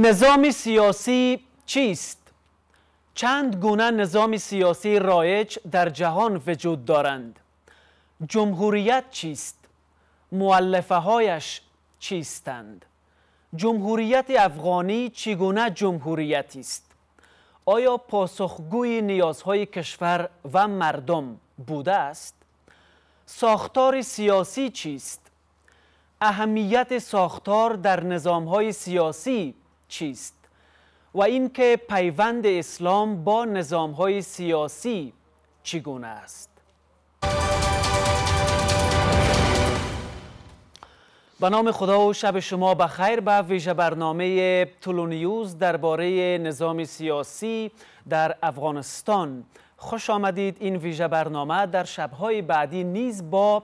نظام سیاسی چیست؟ چند گونه نظام سیاسی رایج در جهان وجود دارند جمهوریت چیست؟ معلفه هایش چیستند؟ جمهوریت افغانی چگونه جمهوریتی است؟ آیا پاسخگوی نیازهای کشور و مردم بوده است؟ ساختار سیاسی چیست؟ اهمیت ساختار در نظامهای سیاسی چیست و اینکه پیوند اسلام با های سیاسی چگونه است به نام خدا و شب شما بخیر به ویژه برنامه تولونیوز درباره نظام سیاسی در افغانستان خوش آمدید این ویژه برنامه در شبهای بعدی نیز با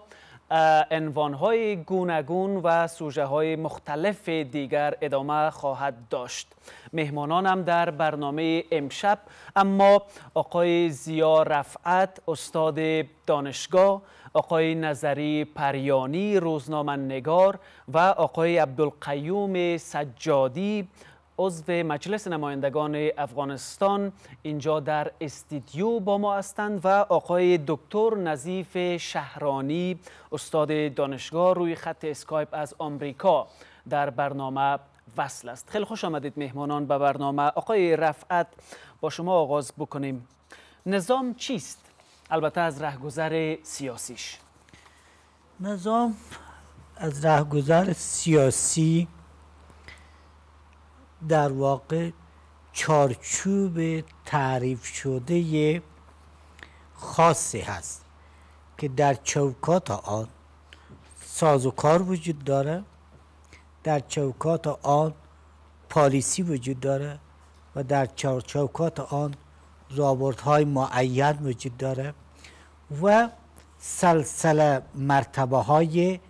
انوانهای گوناگون و سوژه های مختلف دیگر ادامه خواهد داشت مهمانانم در برنامه امشب اما آقای زیا رفعت استاد دانشگاه آقای نظری پریانی روزنامه نگار و آقای عبدالقیوم سجادی عضو مجلس نمایندگان افغانستان اینجا در استیدیو با ما هستند و آقای دکتر نظیف شهرانی استاد دانشگاه روی خط اسکایپ از آمریکا در برنامه وصل است خیلی خوش آمدید مهمانان به برنامه آقای رفعت با شما آغاز بکنیم نظام چیست البته از رهگذر سیاسیش نظام از رهگذر سیاسی در واقع چارچوب تعریف شده خاصی هست که در چوکات آن ساز و کار وجود داره در چوکات آن پالیسی وجود داره و در چوکات آن های معین وجود داره و سلسله مرتبه های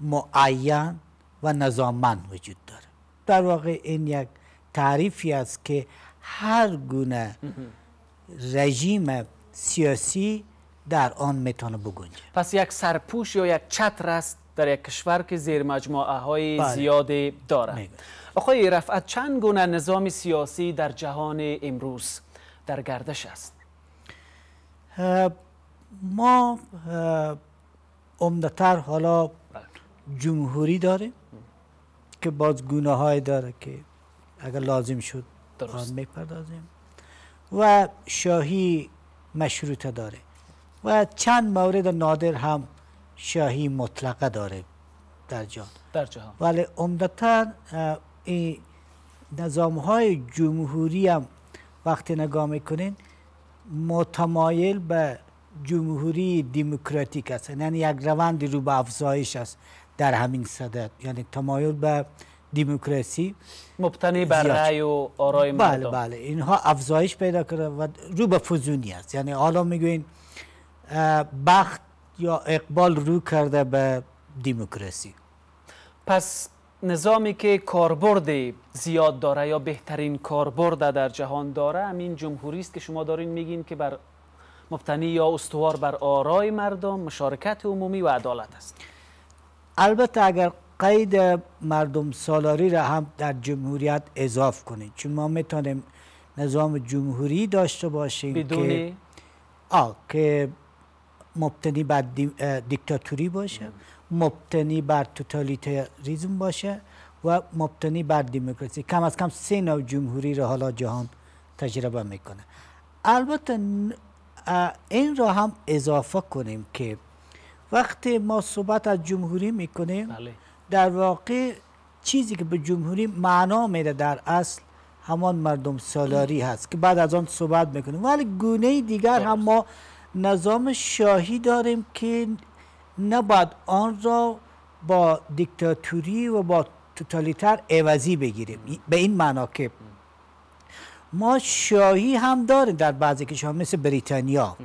معین و نظامن وجود در واقع این یک تعریفی است که هر گونه رژیم سیاسی در آن میتونه بگنجه پس یک سرپوش یا یک چتر است در یک کشور که زیر مجموعه های بله. زیادی دارد رفعت چند گونه نظام سیاسی در جهان امروز در گردش است ما عمدتر حالا بله. جمهوری داریم که باز گناه داره که اگر لازم شد درست میپردازیم و شاهی مشروطه داره و چند مورد نادر هم شاهی مطلقه داره در جهان در جهان ولی عمدتا این نظام های جمهوری هم وقتی نگاه میکنین متمایل به جمهوری دموکراتیک است یعنی یک روند رو به افزایش است در همین صدد یعنی تمایل به دموکراسی مبتنی بر رأی و آرای بله، مردم بله بله اینها افزایش پیدا کرده و رو به فزونی است یعنی حالا میگوین بخت یا اقبال رو کرده به دموکراسی پس نظامی که کاربرد زیاد داره یا بهترین کاربرد در جهان داره همین جمهوری است که شما دارین میگین که بر مبتنی یا استوار بر آرای مردم مشارکت عمومی و عدالت است البته اگر قید مردم سالاری را هم در جمهوریت اضاف کنیم چون ما میتونیم نظام جمهوری داشته باشیم بدون که آه که مبتنی بر دیکتاتوری باشه مبتنی بر توتالیتریزم باشه و مبتنی بر دموکراسی کم از کم سه نوع جمهوری را حالا جهان تجربه میکنه البته این را هم اضافه کنیم که وقتی ما صحبت از جمهوری میکنیم بله. در واقع چیزی که به جمهوری معنا میده در اصل همان مردم سالاری هست که بعد از آن صحبت میکنیم ولی گونه دیگر هم ما نظام شاهی داریم که نباید آن را با دیکتاتوری و با توتالیتر عوضی بگیریم به این معنا که ما شاهی هم داریم در بعضی کشورها مثل بریتانیا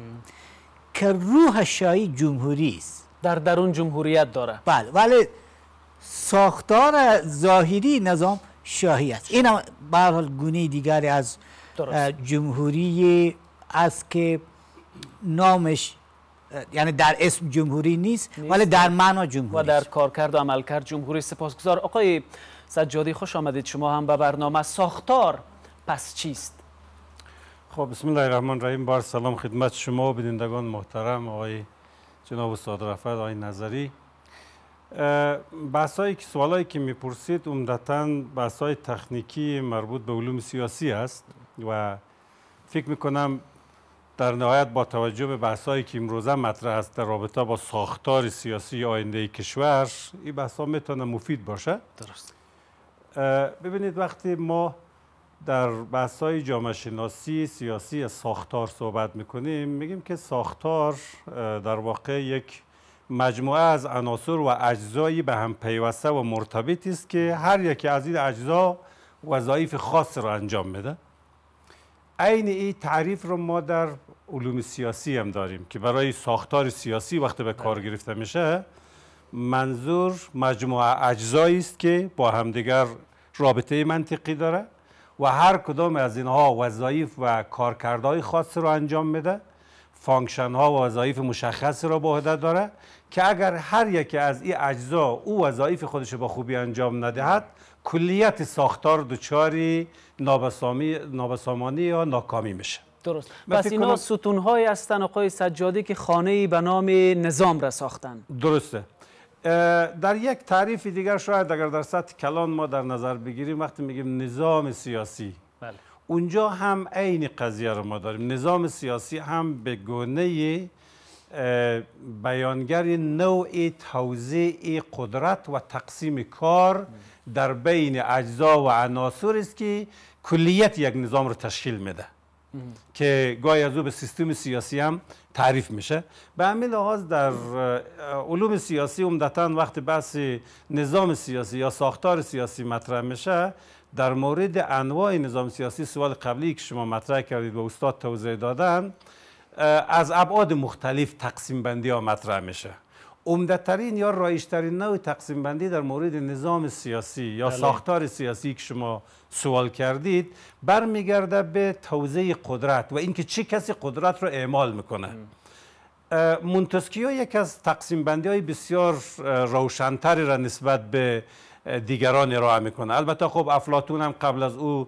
که روح شایی جمهوری است در درون جمهوریت داره بله ولی ساختار ظاهری نظام شاهی است این هم به گونه دیگری از جمهوری است که نامش یعنی در اسم جمهوری نیست, ولی در معنا جمهوری و در کارکرد و عملکرد جمهوری سپاسگزار آقای سجادی خوش آمدید شما هم به برنامه ساختار پس چیست خب بسم الله الرحمن الرحیم بار سلام خدمت شما بینندگان محترم آقای جناب استاد رفت آقای نظری هایی که سوالایی که میپرسید عمدتا های تخنیکی مربوط به علوم سیاسی است و فکر میکنم در نهایت با توجه به هایی که امروزه مطرح است در رابطه با ساختار سیاسی آینده کشور این بحث ها میتونه مفید باشه درست ببینید وقتی ما در بحث های جامعه شناسی سیاسی ساختار صحبت میکنیم میگیم که ساختار در واقع یک مجموعه از عناصر و اجزایی به هم پیوسته و مرتبط است که هر یکی از این اجزا وظایف خاص را انجام میده عین این تعریف رو ما در علوم سیاسی هم داریم که برای ساختار سیاسی وقتی به کار گرفته میشه منظور مجموعه اجزایی است که با همدیگر رابطه منطقی داره و هر کدام از اینها وظایف و کارکردهای خاص را انجام میده فانکشن ها و وظایف مشخصی را به عهده داره که اگر هر یکی از این اجزا او وظایف خودش با خوبی انجام ندهد کلیت ساختار دچاری نابسامانی یا ناکامی میشه درست پس اینا ستون های آقای که خانه ای به نام نظام را ساختن درسته در یک تعریف دیگر شاید اگر در سطح کلان ما در نظر بگیریم وقتی میگیم نظام سیاسی بله. اونجا هم عین قضیه رو ما داریم نظام سیاسی هم به گونه بیانگر نوع توزیع قدرت و تقسیم کار در بین اجزا و عناصر است که کلیت یک نظام رو تشکیل میده که گاهی از او به سیستم سیاسی هم تعریف میشه به همین لحاظ در علوم سیاسی عمدتا وقتی بحث نظام سیاسی یا ساختار سیاسی مطرح میشه در مورد انواع نظام سیاسی سوال قبلی که شما مطرح کردید و استاد توضیح دادن از ابعاد مختلف تقسیم بندی ها مطرح میشه عمدهترین یا رایشترین نوع تقسیم بندی در مورد نظام سیاسی یا بله. ساختار سیاسی که شما سوال کردید برمیگرده به توزیع قدرت و اینکه چه کسی قدرت رو اعمال میکنه مونتسکیو یک از تقسیم بندی های بسیار روشنتری را نسبت به دیگران ارائه میکنه البته خب افلاتون هم قبل از او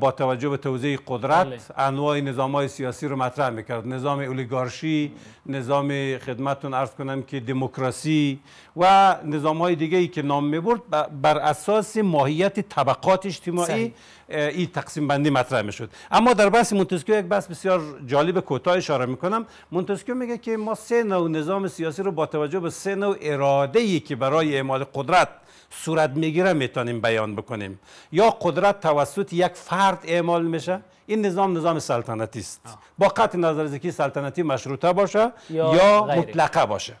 با توجه به توزیع قدرت بله. انواع نظام های سیاسی رو مطرح میکرد نظام اولیگارشی نظام خدمتون عرض کنم که دموکراسی و نظام های دیگه ای که نام میبرد بر اساس ماهیت طبقات اجتماعی این تقسیم بندی مطرح میشد اما در بحث مونتسکیو یک بحث بسیار جالب کوتاه اشاره میکنم مونتسکیو میگه که ما سه نوع نظام سیاسی رو با توجه به سه نوع اراده ای که برای اعمال قدرت صورت میگیره میتونیم بیان بکنیم یا قدرت توسط یک فرد اعمال میشه این نظام نظام سلطنتی است با قطع نظر از که سلطنتی مشروطه باشه یا, یا مطلقه باشه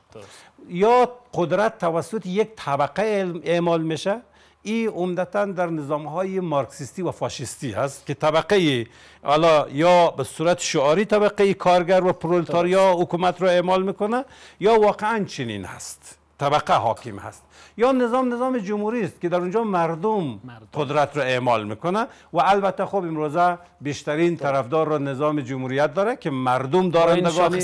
یا قدرت توسط یک طبقه اعمال میشه ای عمدتا در نظام های مارکسیستی و فاشیستی هست که طبقه حالا یا به صورت شعاری طبقه کارگر و پرولتاریا حکومت را اعمال میکنه یا واقعا چنین هست طبقه حاکم هست یا نظام نظام جمهوری است که در اونجا مردم, مردم. قدرت رو اعمال میکنه و البته خب امروزه بیشترین خب. طرفدار رو نظام جمهوریت داره که مردم دارندگان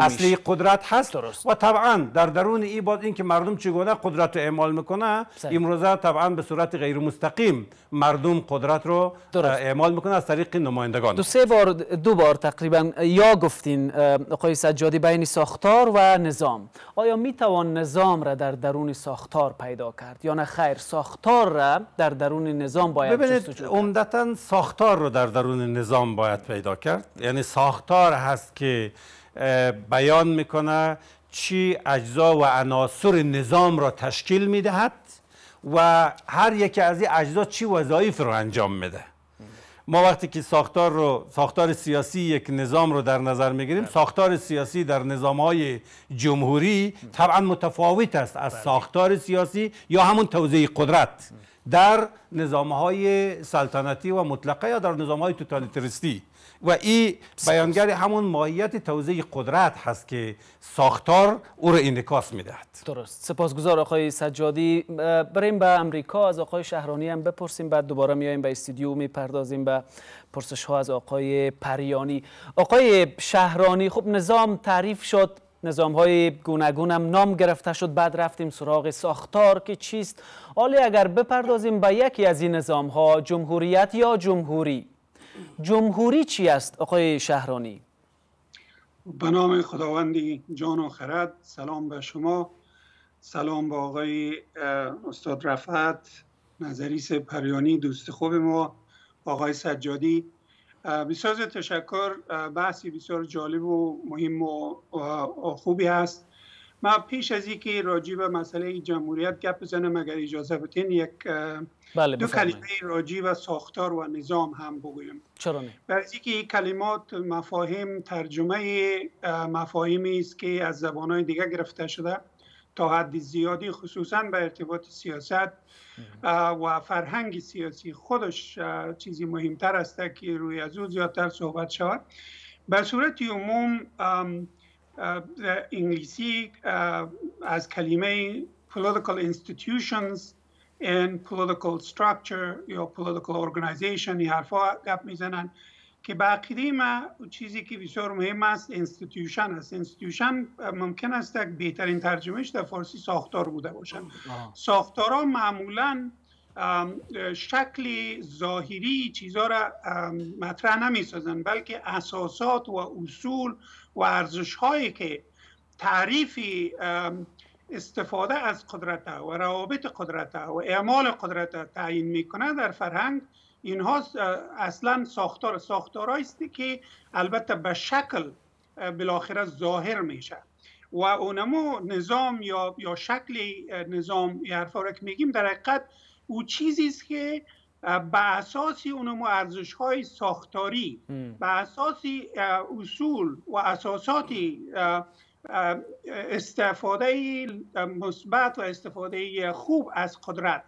اصلی قدرت هست درست. و طبعا در درون ای باز این که مردم چگونه قدرت رو اعمال میکنه امروزه طبعا به صورت غیر مستقیم مردم قدرت رو اعمال میکنه از طریق نمایندگان دو سه بار دو بار تقریبا یا گفتین آقای سجادی بین ساختار و نظام آیا میتوان نظام را در درون ساختار ساختار پیدا کرد یا نه خیر ساختار را در درون نظام باید ببینید عمدتا ساختار رو در درون نظام باید پیدا کرد یعنی ساختار هست که بیان میکنه چی اجزا و عناصر نظام را تشکیل میدهد و هر یکی از این اجزا چی وظایف رو انجام میده ما وقتی که ساختار رو ساختار سیاسی یک نظام رو در نظر میگیریم بله. ساختار سیاسی در نظام های جمهوری طبعا متفاوت است از بله. ساختار سیاسی یا همون توزیع قدرت در نظام های سلطنتی و مطلقه یا در نظام های توتالیتریستی و این بیانگر همون ماهیت توزیع قدرت هست که ساختار او را انعکاس میدهد درست سپاسگزار آقای سجادی بریم به امریکا از آقای شهرانی هم بپرسیم بعد دوباره میایم به استودیو میپردازیم به پرسش ها از آقای پریانی آقای شهرانی خب نظام تعریف شد نظام های گوناگون هم نام گرفته شد بعد رفتیم سراغ ساختار که چیست حالا اگر بپردازیم به یکی از این نظام ها جمهوریت یا جمهوری جمهوری چی است آقای شهرانی به نام خداوندی جان و خرد سلام به شما سلام به آقای استاد رفعت نظریس پریانی دوست خوب ما آقای سجادی بسیار تشکر بحثی بسیار جالب و مهم و خوبی هست ما پیش از اینکه راجع به مسئله جمهوریت گپ بزنم اگر اجازه بتین یک بله، دو کلمه راجی به ساختار و نظام هم بگویم چرا نه برای اینکه کلمات مفاهیم ترجمه مفاهیمی است که از زبانهای دیگه گرفته شده تا حد زیادی خصوصا به ارتباط سیاست و فرهنگ سیاسی خودش چیزی مهمتر است که روی از او زیادتر صحبت شود به صورت عموم انگلیسی از کلمه political institutions and political structure یا political organization این حرفا گپ میزنن که به ما چیزی که بسیار مهم است institution است institution ممکن است بهترین ترجمهش در فارسی ساختار بوده باشن ساختارا معمولا شکل ظاهری چیزها را مطرح نمی بلکه اساسات و اصول و ارزش هایی که تعریف استفاده از قدرت و روابط قدرت و اعمال قدرت تعیین میکنه در فرهنگ اینها اصلا ساختار ساختار است که البته به شکل بالاخره ظاهر میشه و اونمو نظام یا یا شکل نظام یا که میگیم در حقیقت او چیزی است که به اساس اونم ارزش های ساختاری به اساس اصول و اساساتی استفاده مثبت و استفاده خوب از قدرت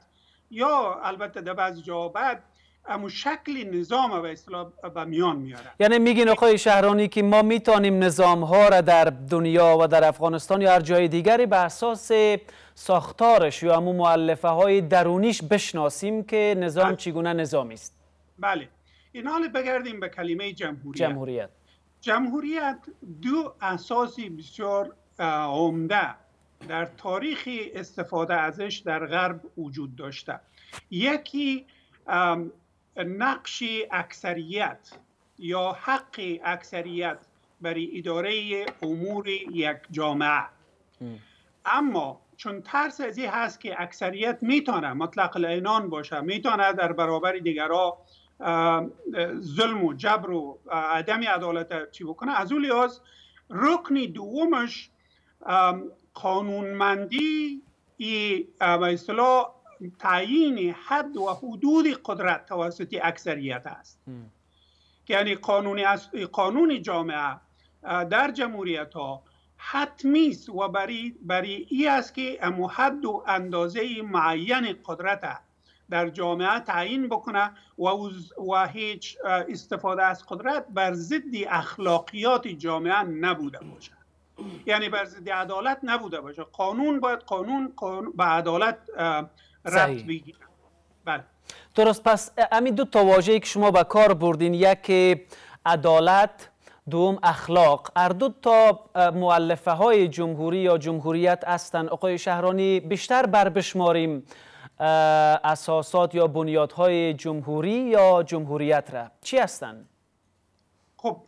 یا البته در بعض جا اما شکل نظام و اصطلاح به میان میاره یعنی میگین آقای شهرانی که ما میتونیم نظام ها را در دنیا و در افغانستان یا هر جای دیگری به اساس ساختارش یا همون معلفه های درونیش بشناسیم که نظام بله. چگونه نظامی است بله این حال بگردیم به کلمه جمهوریت جمهوریت جمهوریت دو اساسی بسیار عمده در تاریخ استفاده ازش در غرب وجود داشته یکی نقش اکثریت یا حق اکثریت برای اداره امور یک جامعه اما چون ترس از این هست که اکثریت میتونه مطلق العنان باشه میتونه در برابر دیگرها ظلم و جبر و عدم عدالت چی بکنه از اون لحاظ رکن دومش قانونمندی ای به تعیین حد و حدود قدرت توسط اکثریت است یعنی قانون, از... قانون جامعه در جمهوریت ها حتمی است و برای, برای ای است که امو حد و اندازه معین قدرت در جامعه تعیین بکنه و, هیچ استفاده از قدرت بر ضد اخلاقیات جامعه نبوده باشه یعنی بر ضد عدالت نبوده باشه قانون باید قانون, قانون به عدالت ربط بله. درست پس همین دو تا ای که شما به کار بردین یک عدالت دوم اخلاق هر دو تا مؤلفه های جمهوری یا جمهوریت هستند آقای شهرانی بیشتر بر بشماریم اساسات یا بنیادهای جمهوری یا جمهوریت را چی هستند خب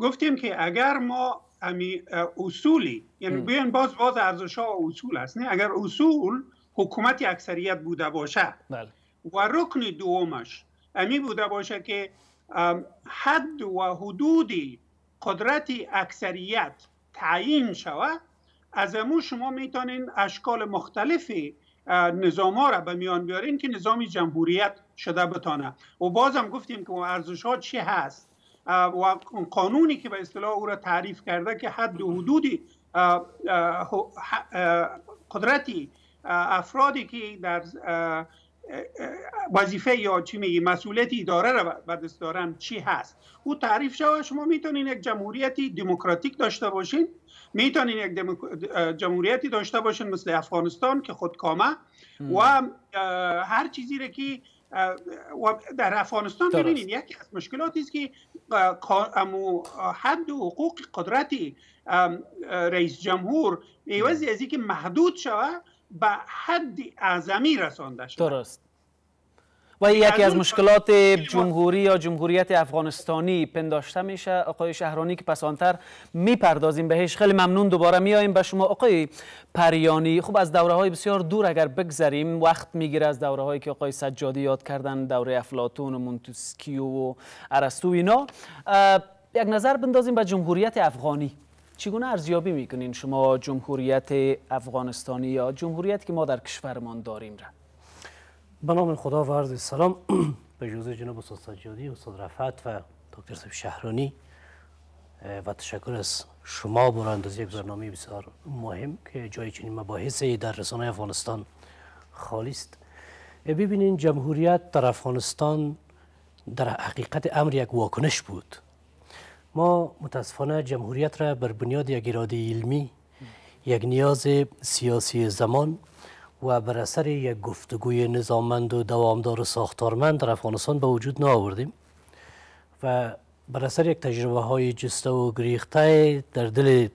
گفتیم که اگر ما امی اصولی یعنی بیان باز باز ارزش ها اصول است نه اگر اصول حکومت اکثریت بوده باشه بله. و رکن دومش امی بوده باشه که حد و حدود قدرت اکثریت تعیین شود از امو شما میتونین اشکال مختلفی نظام ها را به میان بیارین که نظام جمهوریت شده بتانه و بازم گفتیم که ارزش ها چی هست و قانونی که به اصطلاح او را تعریف کرده که حد و حدودی قدرتی افرادی که در وظیفه یا چی میگی مسئولیت اداره را بدست دارن چی هست او تعریف شده شما میتونین یک جمهوریتی دموکراتیک داشته باشین میتونین یک جمهوریتی داشته باشین مثل افغانستان که خود کامه و هر چیزی را که در افغانستان ببینید یکی از مشکلاتی است که حد و حقوق قدرتی رئیس جمهور ایوازی از اینکه محدود شود به حد اعظمی رسانده شد درست و یکی از مشکلات جمهوری یا جمهوریت افغانستانی پنداشته میشه آقای شهرانی که پسانتر میپردازیم بهش خیلی ممنون دوباره میاییم به شما آقای پریانی خوب از دوره های بسیار دور اگر بگذریم وقت میگیره از دوره هایی که آقای سجادی یاد کردن دوره افلاتون و منتوسکیو و ارسطو اینا یک نظر بندازیم به جمهوریت افغانی چگونه ارزیابی میکنین شما جمهوریت افغانستانی یا جمهوریت که ما در کشورمان داریم را به نام خدا و عرض سلام به جوزه جناب استاد سجادی استاد رفعت و دکتر سب شهرانی و تشکر از شما براندازی یک برنامه بسیار مهم که جای چنین مباحثی در رسانه افغانستان خالی است ببینین جمهوریت در افغانستان در حقیقت امر یک واکنش بود ما متاسفانه جمهوریت را بر بنیاد یک اراده علمی یک نیاز سیاسی زمان و بر اثر یک گفتگوی نظاممند و دوامدار و ساختارمند در افغانستان به وجود ناوردیم و بر اثر یک تجربه های جسته و گریخته در دل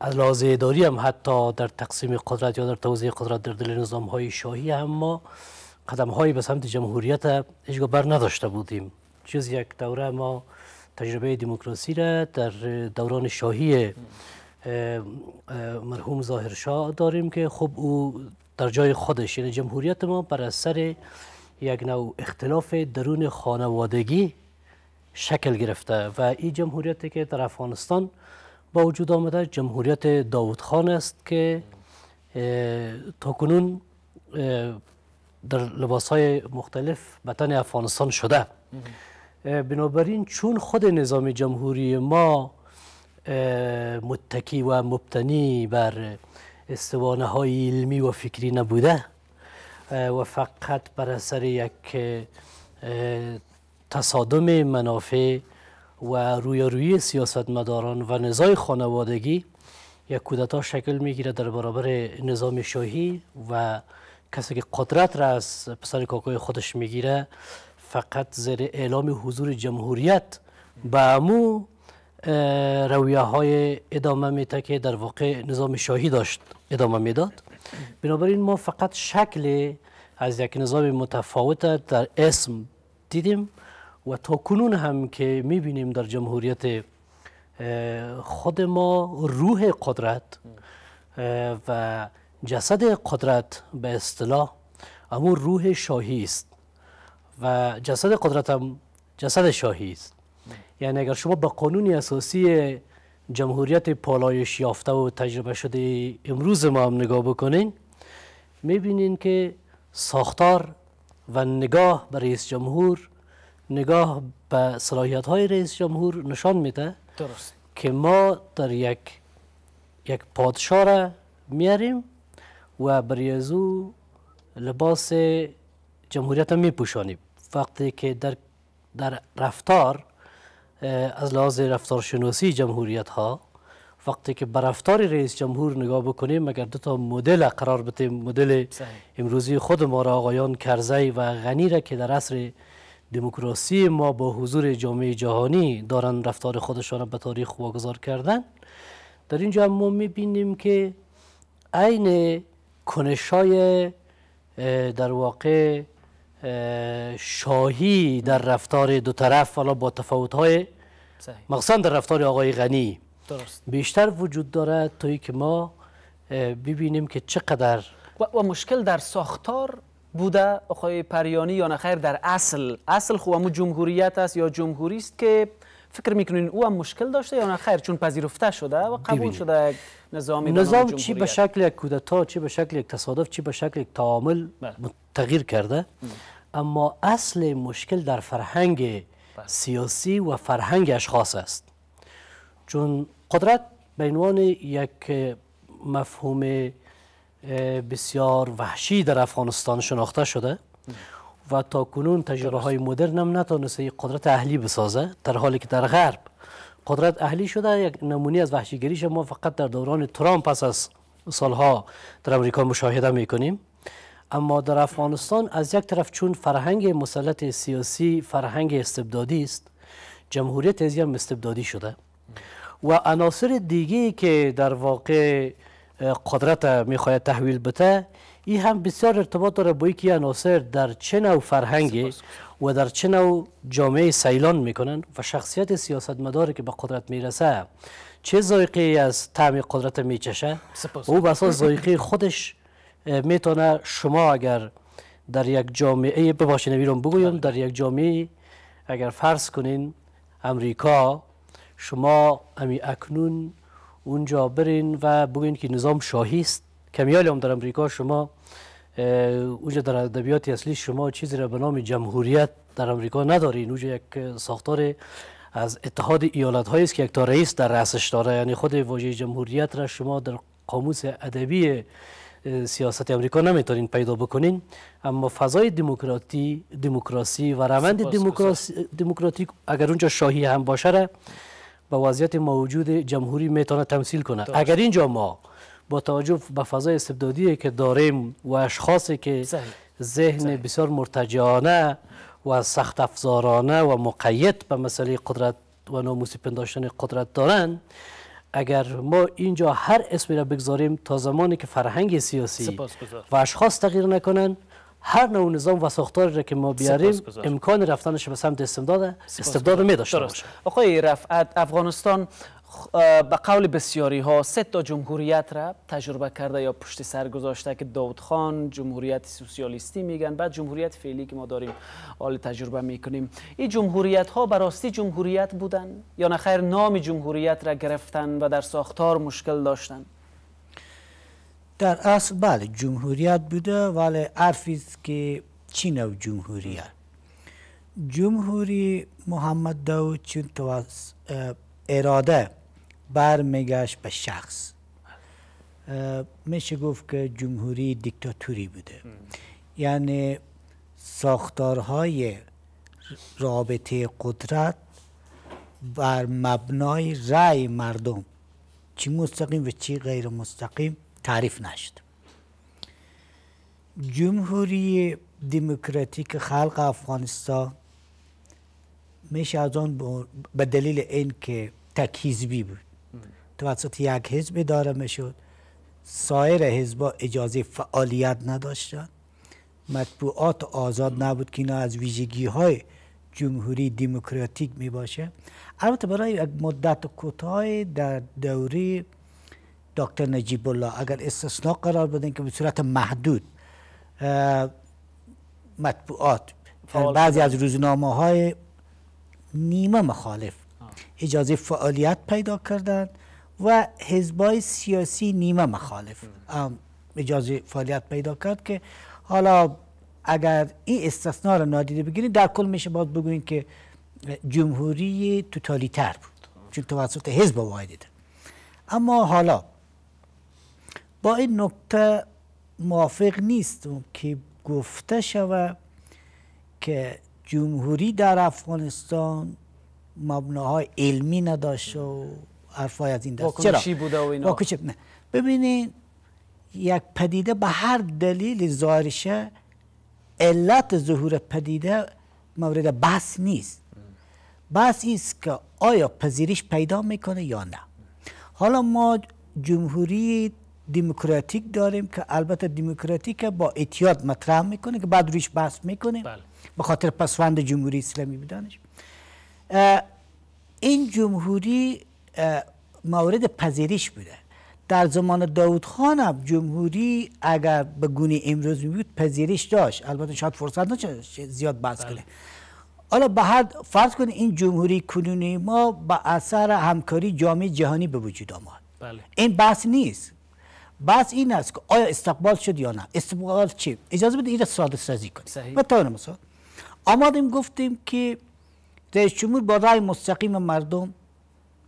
از لحاظ اداری هم حتی در تقسیم قدرت یا در توزیع قدرت در دل نظام های شاهی هم ما قدم هایی به سمت جمهوریت هیچگاه بر نداشته بودیم جز یک دوره ما تجربه دموکراسی را در دوران شاهی مرحوم ظاهرشاه داریم که خب او در جای خودش یعنی جمهوریت ما بر اثر یک نوع اختلاف درون خانوادگی شکل گرفته و این جمهوریتی که در افغانستان با وجود آمده جمهوریت داوود خان است که تا در لباس های مختلف بطن افغانستان شده بنابراین چون خود نظام جمهوری ما متکی و مبتنی بر استوانه های علمی و فکری نبوده و فقط بر اثر یک تصادم منافع و سیاست سیاستمداران و نزاع خانوادگی یک کودتا شکل میگیره در برابر نظام شاهی و کسی که قدرت را از پسر کاکای خودش میگیره فقط زیر اعلام حضور جمهوریت به امو رویه های ادامه میته که در واقع نظام شاهی داشت ادامه میداد بنابراین ما فقط شکل از یک نظام متفاوت در اسم دیدیم و تا کنون هم که بینیم در جمهوریت خود ما روح قدرت و جسد قدرت به اصطلاح اما روح شاهی است و جسد قدرت هم جسد شاهی است یعنی اگر شما به قانون اساسی جمهوریت پالایش یافته و تجربه شده امروز ما هم نگاه بکنین میبینین که ساختار و نگاه به رئیس جمهور نگاه به صلاحیت های رئیس جمهور نشان میده که ما در یک یک پادشاه را میاریم و برای از او لباس جمهوریت هم میپوشانیم وقتی که در, در رفتار از لحاظ رفتارشناسی جمهوریت ها وقتی که بر رفتار رئیس جمهور نگاه بکنیم اگر دو تا مدل قرار بتیم مدل امروزی خود ما را آقایان کرزی و غنی را که در عصر دموکراسی ما با حضور جامعه جهانی دارن رفتار خودشان را به تاریخ واگذار کردن در اینجا ما میبینیم که عین کنشای در واقع شاهی در رفتار دو طرف حالا با تفاوت‌های مخصوصا در رفتار آقای غنی درست. بیشتر وجود دارد توی که ما ببینیم که چقدر و, مشکل در ساختار بوده آقای پریانی یا نخیر در اصل اصل همون جمهوریت است یا جمهوری است که فکر میکنین او هم مشکل داشته یا نه خیر چون پذیرفته شده و قبول شده نظامی نظام چی به شکل یک کودتا چی به شکل یک تصادف چی به شکل یک تعامل بله. تغییر کرده اما اصل مشکل در فرهنگ سیاسی و فرهنگ اشخاص است چون قدرت به عنوان یک مفهوم بسیار وحشی در افغانستان شناخته شده و تا کنون تجربه های مدرن هم نتانسته قدرت اهلی بسازه در حالی که در غرب قدرت اهلی شده یک نمونی از وحشیگریش ما فقط در دوران ترامپ پس از سالها در امریکا مشاهده میکنیم اما در افغانستان از یک طرف چون فرهنگ مسلط سیاسی فرهنگ استبدادی است جمهوریت از هم استبدادی شده و عناصر دیگه که در واقع قدرت میخواید تحویل بته این هم بسیار ارتباط داره با اینکه عناصر در چه نوع فرهنگی و در چه نوع جامعه سیلان میکنن و شخصیت سیاستمداری که به قدرت میرسه چه زایقی از طعم قدرت میچشه او بسا زایقی خودش میتونه شما اگر در یک جامعه بباشین بیرون بگویم بله. در یک جامعه اگر فرض کنین امریکا شما امی اکنون اونجا برین و بگوین که نظام شاهی است هم در امریکا شما اونجا در ادبیات اصلی شما چیزی را به نام جمهوریت در امریکا ندارین اونجا یک ساختار از اتحاد ایالت هایی است که یک تا رئیس در رأسش داره یعنی خود واژه جمهوریت را شما در قاموس ادبی سیاست امریکا نمیتونین پیدا بکنین اما فضای دموکراتی دموکراسی و روند دموکراتیک اگر اونجا شاهی هم باشه را به وضعیت موجود جمهوری میتونه تمثیل کنه اگر اینجا ما با توجه به فضای استبدادی که داریم و اشخاصی که ذهن بسیار مرتجانه و سخت افزارانه و مقید به مسئله قدرت و ناموسی پنداشتن قدرت دارن اگر ما اینجا هر اسمی را بگذاریم تا زمانی که فرهنگ سیاسی و اشخاص تغییر نکنن هر نوع نظام و ساختاری را که ما بیاریم امکان رفتنش به سمت استبداد استبداد می داشته باشه آقای رفعت افغانستان به قول بسیاری ها سه تا جمهوریت را تجربه کرده یا پشت سر گذاشته که داود خان جمهوریت سوسیالیستی میگن بعد جمهوریت فعلی که ما داریم حال تجربه میکنیم این جمهوریت ها به راستی جمهوریت بودن یا نخیر نام جمهوریت را گرفتن و در ساختار مشکل داشتن در اصل بله جمهوریت بوده ولی عرفی که چی نو جمهوریت جمهوری محمد داود چون تو از اراده برمیگشت به شخص میشه گفت که جمهوری دیکتاتوری بوده یعنی ساختارهای رابطه قدرت بر مبنای رأی مردم چی مستقیم و چی غیر مستقیم تعریف نشد جمهوری دموکراتیک خلق افغانستان میشه از آن به دلیل این که تکهیزبی بود توسط یک حزب اداره میشد سایر حزب اجازه فعالیت نداشتند مطبوعات آزاد نبود که اینا از ویژگی های جمهوری دموکراتیک می باشه البته برای یک مدت کوتاه در دوره دکتر نجیب الله اگر استثناء قرار بدن که به صورت محدود مطبوعات بعضی از روزنامه های نیمه مخالف اجازه فعالیت پیدا کردند و حزبای سیاسی نیمه مخالف اجازه فعالیت پیدا کرد که حالا اگر این استثنا را نادیده بگیرید در کل میشه باید بگوین که جمهوری توتالیتر بود چون توسط حزب واحد اما حالا با این نکته موافق نیست که گفته شود که جمهوری در افغانستان مبناهای علمی نداشت و حرفای از این دست چرا بوده و اینا ببینید یک پدیده به هر دلیل زارشه علت ظهور پدیده مورد بحث نیست بحث است که آیا پذیرش پیدا میکنه یا نه حالا ما جمهوری دموکراتیک داریم که البته دموکراتیک با اعتیاد مطرح میکنه که بعد رویش بحث میکنه بله. به خاطر پسوند جمهوری اسلامی بدانش این جمهوری مورد پذیرش بوده در زمان داود خان جمهوری اگر به گونه امروز بود پذیرش داشت البته شاید فرصت نشه زیاد بحث بله. کنه حالا به فرض کنید این جمهوری کنونی ما به اثر همکاری جامعه جهانی به وجود آمد بله. این بحث نیست بحث این است که آیا استقبال شد یا نه استقبال چی اجازه بده این ساده سازی کنیم بتوانم مثلا آمادیم گفتیم که رئیس جمهور با رای مستقیم مردم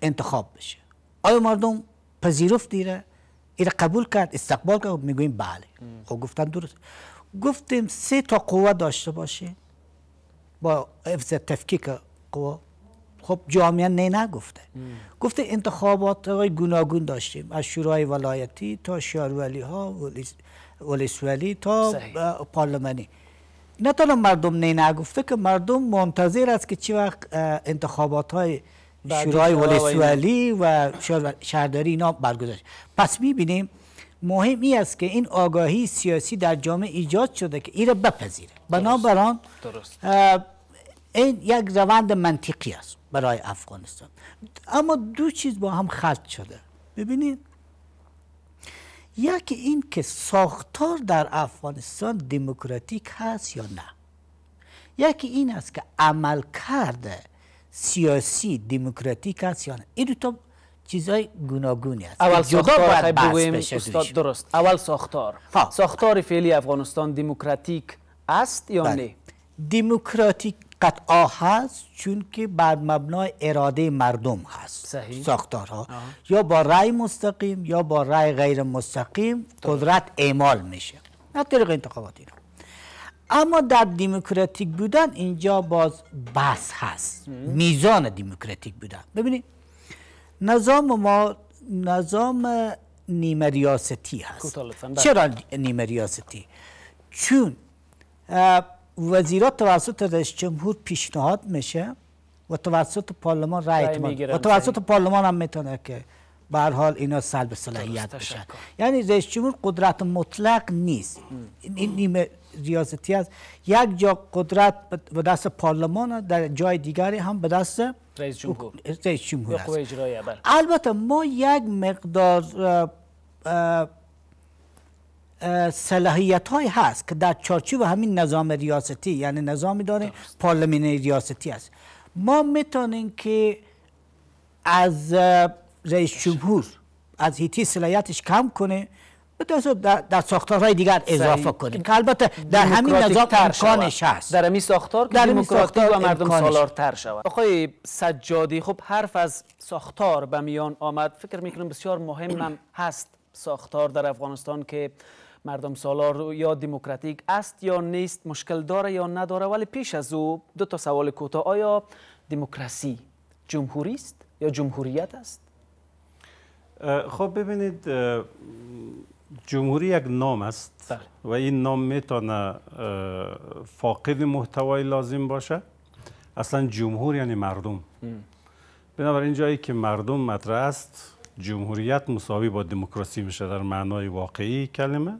انتخاب بشه آیا مردم پذیرفت دیره ایره قبول کرد استقبال کرد میگویم بله خب گفتن درست گفتیم سه تا قوه داشته باشیم با افز تفکیک قوه خب جامعه نه نگفته گفته انتخابات های گوناگون داشتیم از شورای ولایتی تا شارولی ها ولیسولی تا پارلمانی نه تنها مردم نه نگفته که مردم منتظر است که چی وقت انتخابات های شورای ولسوالی و شهرداری اینا برگذاشت پس میبینیم مهم ای است که این آگاهی سیاسی در جامعه ایجاد شده که ایره بپذیره بنابراین این یک روند منطقی است برای افغانستان اما دو چیز با هم خلط شده ببینید یکی این که ساختار در افغانستان دموکراتیک هست یا نه یکی این است که عمل کرده سیاسی دموکراتیک است یا نه این تا چیزای گوناگونی است. اول ساختار باید استاد درست اول ساختار ساختار فعلی افغانستان دموکراتیک است یا بله. نه دموکراتیک قطعا هست چون که بر مبنای اراده مردم هست ساختارها یا با رای مستقیم یا با رای غیر مستقیم قدرت اعمال میشه نه طریق انتخابات اما در دموکراتیک بودن اینجا باز بحث هست میزان دموکراتیک بودن ببینید نظام ما نظام نیمه ریاستی هست بله. چرا نیمه ریاستی چون وزیرات توسط رئیس جمهور پیشنهاد میشه و توسط پارلمان رای و توسط پارلمان هم میتونه که به حال اینا سلب صلاحیت بشه. یعنی رئیس جمهور قدرت مطلق نیست این ریاستی است یک جا قدرت به دست پارلمان در جای دیگری هم به دست رئیس جمهور است البته ما یک مقدار صلاحیت های هست که در چارچوب همین نظام ریاستی یعنی نظامی داره پارلمان ریاستی است ما میتونیم که از رئیس جمهور از هیتی صلاحیتش کم کنه در, در ساختارهای دیگر اضافه کنیم که البته در همین نظام امکانش هست در همین ساختار در دموکراتیک و مردم سالارتر شود آقای سجادی خب حرف از ساختار به میان آمد فکر میکنم بسیار مهم هم هست ساختار در افغانستان که مردم سالار یا دموکراتیک است یا نیست مشکل داره یا نداره ولی پیش از او دو تا سوال کوتاه آیا دموکراسی جمهوری است یا جمهوریت است خب ببینید جمهوری یک نام است بله. و این نام میتونه فاقد محتوای لازم باشه اصلا جمهور یعنی مردم بنابراین جایی که مردم مطرح است جمهوریت مساوی با دموکراسی میشه در معنای واقعی کلمه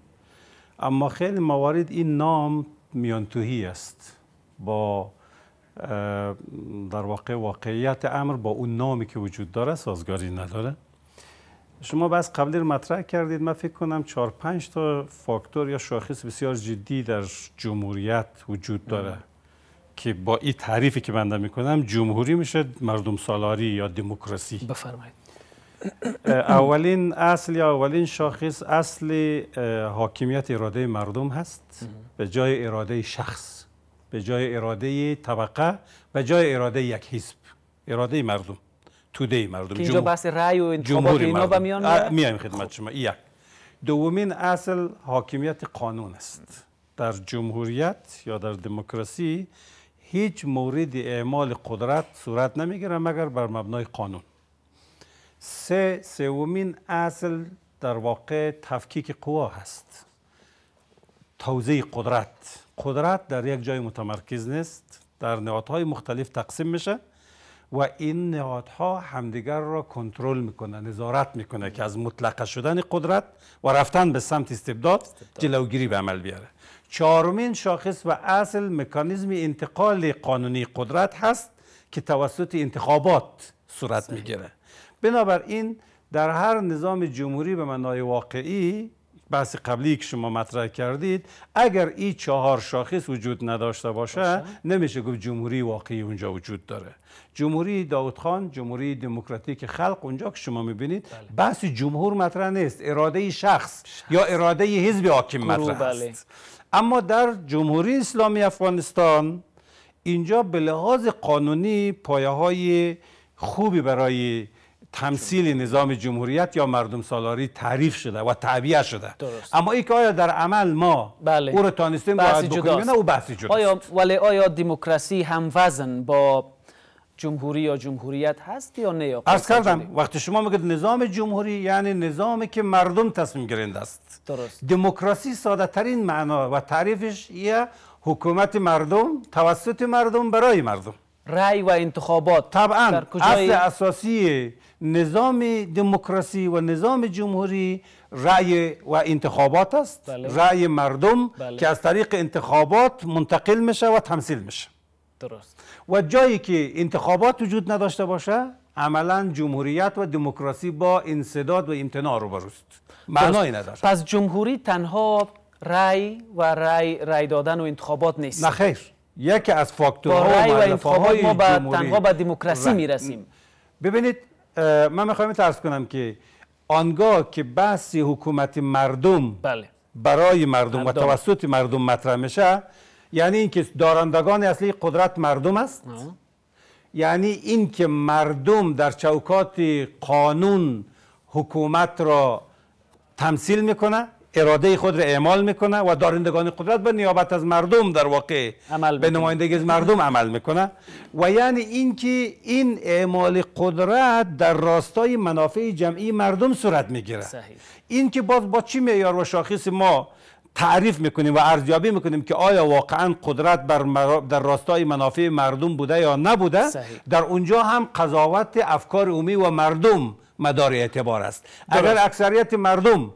اما خیلی موارد این نام میانتوهی است با در واقع واقعیت امر با اون نامی که وجود داره سازگاری نداره شما بس قبلی رو مطرح کردید من فکر کنم چهار پنج تا فاکتور یا شاخص بسیار جدی در جمهوریت وجود داره که با این تعریفی که بنده میکنم جمهوری میشه مردم سالاری یا دموکراسی بفرمایید اولین اصل یا اولین شاخص اصل حاکمیت اراده مردم هست به جای اراده شخص به جای اراده طبقه به جای اراده یک حزب اراده مردم توده مردم که بحث و انتخابات اینا میان میایم خدمت شما یک دومین اصل حاکمیت قانون است در جمهوریت یا در دموکراسی هیچ مورد اعمال قدرت صورت نمیگیره مگر بر مبنای قانون سه سومین اصل در واقع تفکیک قوا هست توزیع قدرت قدرت در یک جای متمرکز نیست در نهادهای مختلف تقسیم میشه و این نهادها همدیگر را کنترل میکنه نظارت میکنه که از مطلقه شدن قدرت و رفتن به سمت استبداد, جلوگیری به عمل بیاره چهارمین شاخص و اصل مکانیزم انتقال قانونی قدرت هست که توسط انتخابات صورت میگیره بنابراین در هر نظام جمهوری به معنای واقعی بحث قبلی که شما مطرح کردید اگر این چهار شاخص وجود نداشته باشه نمیشه گفت جمهوری واقعی اونجا وجود داره جمهوری داوود خان جمهوری دموکراتیک خلق اونجا که شما میبینید بله. بحث جمهور مطرح نیست اراده شخص, شخص. یا اراده حزب حاکم مطرح بله. اما در جمهوری اسلامی افغانستان اینجا به لحاظ قانونی پایه های خوبی برای تمثیل نظام جمهوریت یا مردم سالاری تعریف شده و تعبیه شده اما این که آیا در عمل ما بله. او رو تانستیم باید بکنیم نه او بحثی جداست آیا ولی آیا دموکراسی هم وزن با جمهوری یا جمهوریت هست یا نه از کردم وقتی شما میگید نظام جمهوری یعنی نظامی که مردم تصمیم گیرنده است درست دموکراسی ساده ترین معنا و تعریفش یه حکومت مردم توسط مردم برای مردم رای و انتخابات طبعا اصل اساسی نظام دموکراسی و نظام جمهوری رای و انتخابات است بله. رأی مردم بله. که از طریق انتخابات منتقل میشه و تمثیل میشه درست و جایی که انتخابات وجود نداشته باشه عملا جمهوریت و دموکراسی با انصداد و امتناع بروست معنای نداره پس جمهوری تنها رای و رأی دادن و انتخابات نیست نخیر یکی از فاکتورها و, و انتخابات ما بعد تنها به دموکراسی میرسیم ببینید من میخوایم ترس کنم که آنگاه که بحث حکومت مردم بله. برای مردم, و توسط مردم مطرح میشه یعنی اینکه دارندگان اصلی قدرت مردم است یعنی اینکه مردم در چوکات قانون حکومت را تمثیل میکنه اراده خود را اعمال میکنه و دارندگان قدرت به نیابت از مردم در واقع عمل به نمایندگی از مردم عمل میکنه و یعنی اینکه این اعمال قدرت در راستای منافع جمعی مردم صورت میگیره این که باز با چی معیار و شاخص ما تعریف میکنیم و ارزیابی میکنیم که آیا واقعا قدرت بر در راستای منافع مردم بوده یا نبوده در اونجا هم قضاوت افکار عمومی و مردم مدار اعتبار است اگر اکثریت مردم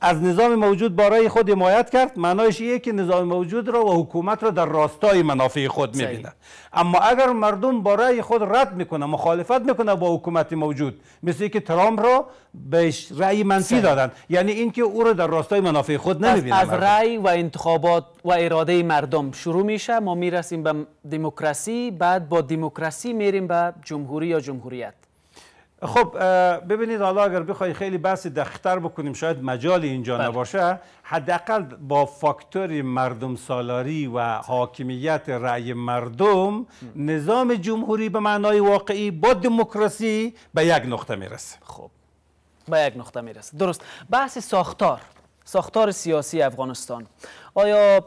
از نظام موجود برای خود حمایت کرد معنایش اینه که نظام موجود را و حکومت را در راستای منافع خود میبینه اما اگر مردم برای خود رد میکنه مخالفت میکنه با حکومت موجود مثل که ترامپ را بهش رأی منفی دادن یعنی اینکه او را در راستای منافع خود نمیبینه از رأی و انتخابات و اراده مردم شروع میشه ما میرسیم به دموکراسی بعد با دموکراسی میریم به جمهوری یا جمهوریت خب ببینید حالا اگر بخوای خیلی بحث دختر بکنیم شاید مجال اینجا بله. نباشه حداقل با فاکتور مردم سالاری و حاکمیت رأی مردم نظام جمهوری به معنای واقعی با دموکراسی به یک نقطه میرسه خب به یک نقطه میرسه درست بحث ساختار ساختار سیاسی افغانستان آیا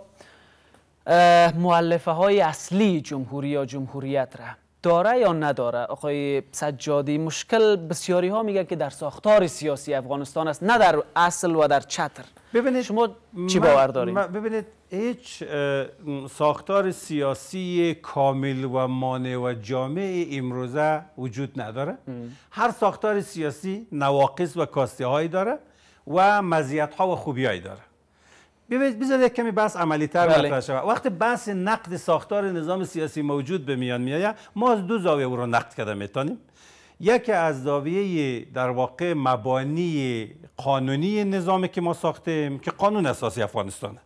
معلفه های اصلی جمهوری یا جمهوریت را داره یا نداره آقای سجادی مشکل بسیاری ها میگن که در ساختار سیاسی افغانستان است نه در اصل و در چتر ببینید شما چی باور دارید ببینید هیچ ساختار سیاسی کامل و مانع و جامع امروزه وجود نداره هر ساختار سیاسی نواقص و کاسته هایی داره و مزیت ها و خوبی هایی داره ببینید یک کمی بحث تر بله. مطرح شود وقتی بحث نقد ساختار نظام سیاسی موجود به میان میآید ما از دو زاویه او را نقد کرده میتونیم یکی از زاویه در واقع مبانی قانونی نظامی که ما ساختیم که قانون اساسی افغانستانه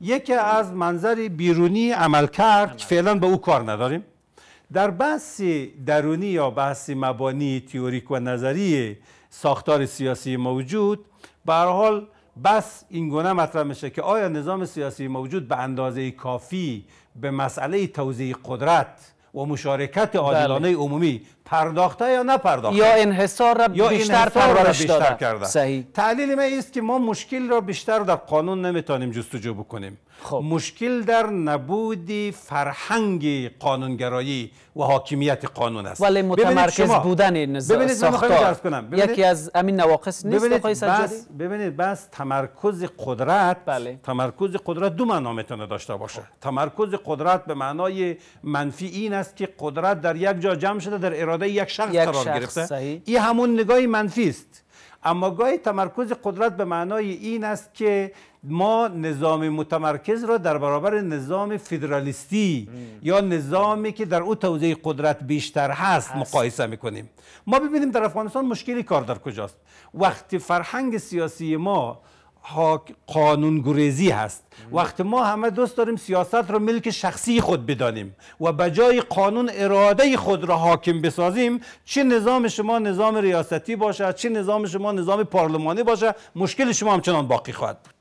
یکی از منظر بیرونی عملکرد که فعلا به او کار نداریم در بحث درونی یا بحث مبانی تیوریک و نظری ساختار سیاسی موجود به حال بس این گونه مطرح میشه که آیا نظام سیاسی موجود به اندازه کافی به مسئله توزیع قدرت و مشارکت بله. عادلانه عمومی پرداخته یا نپرداخته یا انحصار را بیشتر پرورش داده کرده صحیح. تعلیل است که ما مشکل را بیشتر در قانون نمیتونیم جستجو بکنیم خب. مشکل در نبود فرهنگ قانونگرایی و حاکمیت قانون است ولی متمرکز بودن این ساختار کنم. یکی از امین نواقص نیست ببینید بس, ببینید بس تمرکز قدرت بله. تمرکز قدرت دو معنا میتونه داشته باشه خب. تمرکز قدرت به معنای منفی این است که قدرت در یک جا جمع شده در اراده یک شخص یک قرار گرفته این همون نگاه منفی است اما گاهی تمرکز قدرت به معنای این است که ما نظام متمرکز را در برابر نظام فدرالیستی یا نظامی که در او توزیع قدرت بیشتر هست مقایسه میکنیم ما ببینیم در افغانستان مشکلی کار در کجاست وقتی فرهنگ سیاسی ما قانون گریزی هست وقتی ما همه دوست داریم سیاست را ملک شخصی خود بدانیم و به جای قانون اراده خود را حاکم بسازیم چه نظام شما نظام ریاستی باشه چه نظام شما نظام پارلمانی باشه مشکل شما همچنان باقی خواهد بود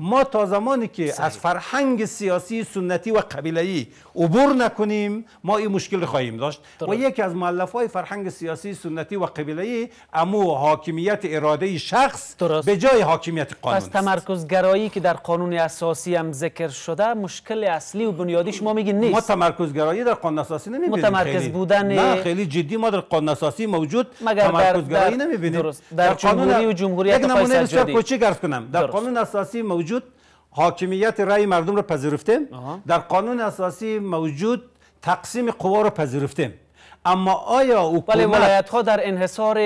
ما تا زمانی که از فرهنگ سیاسی سنتی و قبیله‌ای عبور نکنیم ما این مشکل خواهیم داشت و یکی از معلف های فرهنگ سیاسی سنتی و قبیله امو حاکمیت اراده شخص درست. به جای حاکمیت قانون پس گرایی که در قانون اساسی هم ذکر شده مشکل اصلی و بنیادی شما میگین نیست ما گرایی در قانون اساسی نمیبینیم متمرکز خیلی. بودن نه خیلی جدی ما در قانون اساسی موجود تمرکزگرایی نمیبینیم در, در, قانون... جمهوری و جمهوری یک نمونه کنم در قانون اساسی موجود حاکمیت رای مردم را پذیرفتیم در قانون اساسی موجود تقسیم قوا رو پذیرفتیم اما آیا حکومت ولی ولایت ها در انحصار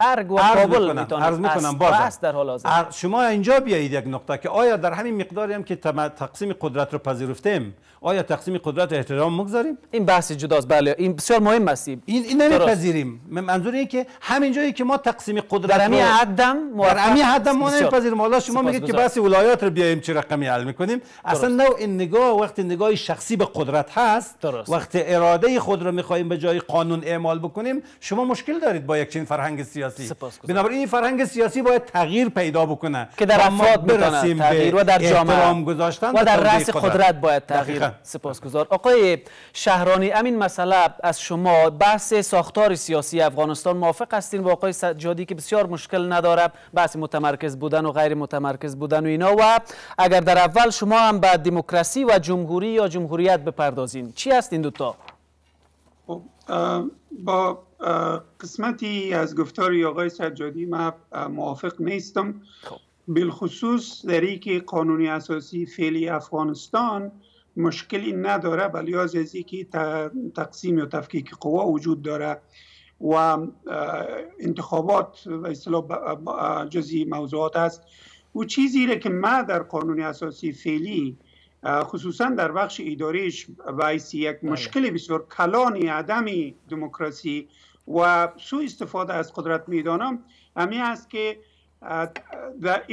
ارگ و کابل میتونه باز در حال حاضر شما اینجا بیایید یک نقطه که آیا در همین مقداری هم که تقسیم قدرت رو پذیرفتیم آیا تقسیم قدرت احترام مگذاریم این بحث جداست بله این بسیار مهم است این این نمیپذیریم منظور اینه که همین جایی که ما تقسیم قدرت در همین حدم در همین حدم ما نمیپذیریم حالا شما میگید که بحث ولایات رو بیایم چه رقمی حل میکنیم اصلا نه. این نگاه وقتی نگاه شخصی به قدرت هست درست. وقتی اراده خود رو میخوایم به جای قانون اعمال بکنیم شما مشکل دارید با یک چنین فرهنگ سیاسی بنابراین این فرهنگ سیاسی باید تغییر پیدا بکنه که در افراد بتونه تغییر و در جامعه گذاشتن و در رأس قدرت باید تغییر سپاسگزار آقای شهرانی امین مسئله از شما بحث ساختار سیاسی افغانستان موافق هستین با آقای سجادی که بسیار مشکل نداره بحث متمرکز بودن و غیر متمرکز بودن و اینا و اگر در اول شما هم به دموکراسی و جمهوری یا جمهوریت بپردازین چی هست این دوتا؟ خب، با قسمتی از گفتار آقای سجادی من موافق نیستم خب. در که قانون اساسی فعلی افغانستان مشکلی نداره به از از که تقسیم یا تفکیک قوا وجود داره و انتخابات و اصطلاح جزی موضوعات است او چیزی را که ما در قانون اساسی فعلی خصوصا در بخش اداریش وسی یک بله. مشکل بسیار کلانی عدم دموکراسی و سو استفاده از قدرت میدانم همین است که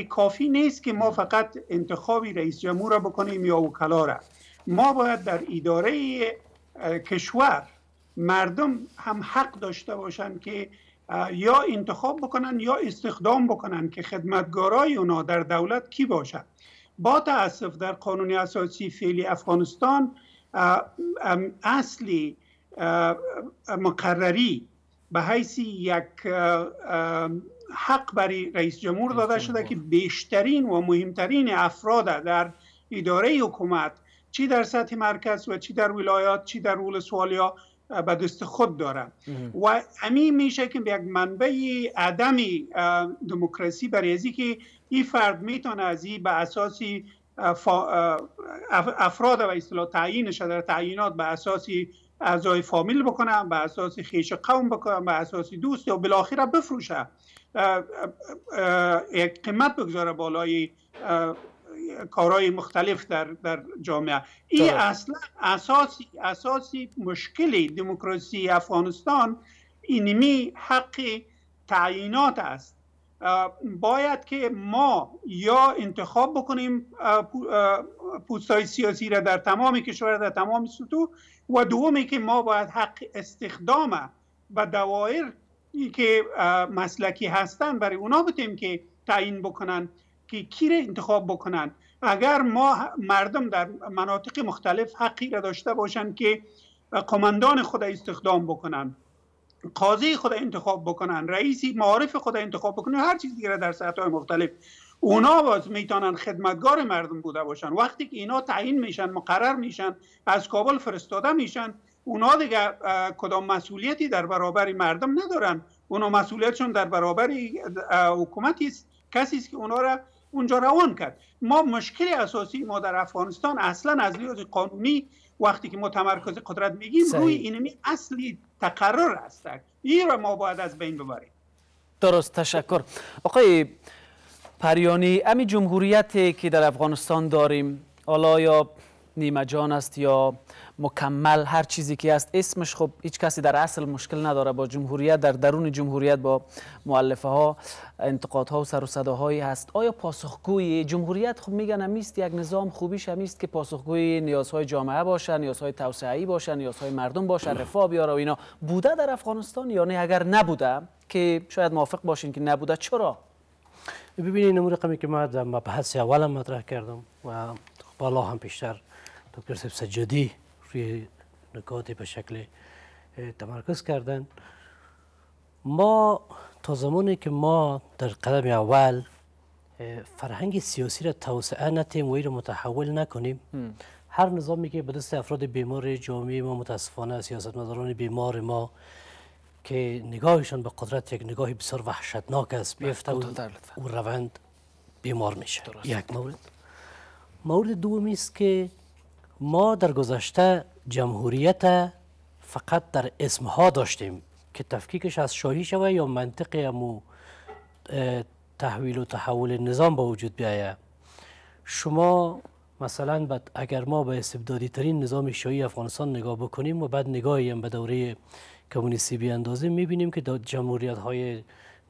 کافی نیست که ما فقط انتخابی رئیس جمهور را بکنیم یا وکلا را ما باید در اداره کشور مردم هم حق داشته باشند که یا انتخاب بکنن یا استخدام بکنن که خدمتگارای اونا در دولت کی باشد با تاسف در قانون اساسی فعلی افغانستان اصلی مقرری به حیث یک حق برای رئیس جمهور داده شده که بیشترین و مهمترین افراد در اداره حکومت چی در سطح مرکز و چی در ولایات چی در سوالیا به دست خود دارن و همین میشه که به یک منبع عدم دموکراسی برای ازی که این فرد میتونه ازی به اساسی افراد و اصطلاح تعیین در تعیینات به اساسی اعضای فامیل بکنه، به اساسی خیش قوم بکنه، به اساسی دوست و بالاخره بفروشه یک قیمت بگذاره بالای کارهای مختلف در, در جامعه این اصلا اساسی, اساسی مشکل دموکراسی افغانستان اینمی حق تعیینات است باید که ما یا انتخاب بکنیم پوستای سیاسی را در تمام کشور در تمام سطوح و دومی که ما باید حق استخدام و دوایر که مسلکی هستن برای اونا بتیم که تعیین بکنن که کی انتخاب بکنن اگر ما مردم در مناطق مختلف حقی داشته باشند که کماندان خود استخدام بکنن قاضی خود انتخاب بکنن رئیسی معارف خود انتخاب بکنن هر چیز دیگه در سطح های مختلف اونا باز میتونن خدمتگار مردم بوده باشن وقتی که اینا تعیین میشن مقرر میشن از کابل فرستاده میشن اونا دیگه کدام مسئولیتی در برابر مردم ندارن اونا مسئولیتشون در برابر حکومتی است کسی است که اونا را اونجا روان کرد ما مشکل اساسی ما در افغانستان اصلا از لحاظ قانونی وقتی که ما تمرکز قدرت میگیم صحیح. روی اینمی اصلی تقرر است این را ما باید از بین ببریم درست تشکر آقای پریانی امی جمهوریتی که در افغانستان داریم حالا یا نیمه جان است یا مکمل هر چیزی که است اسمش خب هیچ کسی در اصل مشکل نداره با جمهوریت در درون جمهوریت با مؤلفه ها انتقاد ها و سر و صداهایی هست آیا پاسخگوی جمهوریت خب میگن همیست یک نظام خوبیش همیست که پاسخگوی نیازهای جامعه باشه نیازهای توسعه باشه نیازهای مردم باشه رفاه بیاره و اینا بوده در افغانستان یا نه اگر نبوده که شاید موافق باشین که نبوده چرا ببینید نمور رقمی که ما در مبحث مطرح کردم و بالا هم بیشتر دکتر سب سجدی روی نکات به شکل تمرکز کردن ما تا زمانی که ما در قدم اول فرهنگ سیاسی را توسعه نتیم و ایر متحول نکنیم هر نظامی که به دست افراد بیمار جامعه ما متاسفانه سیاستمداران بیمار ما که نگاهشان به قدرت یک نگاه بسیار وحشتناک است بیفته و روند بیمار میشه یک مورد مورد دومی است که ما در گذشته جمهوریت فقط در اسمها داشتیم که تفکیکش از شاهی شوه یا منطق امو تحویل و تحول نظام به وجود بیایه شما مثلا اگر ما به استبدادی ترین نظام شاهی افغانستان نگاه بکنیم و بعد نگاهی هم به دوره کمونیستی بیاندازیم میبینیم که جمهوریت های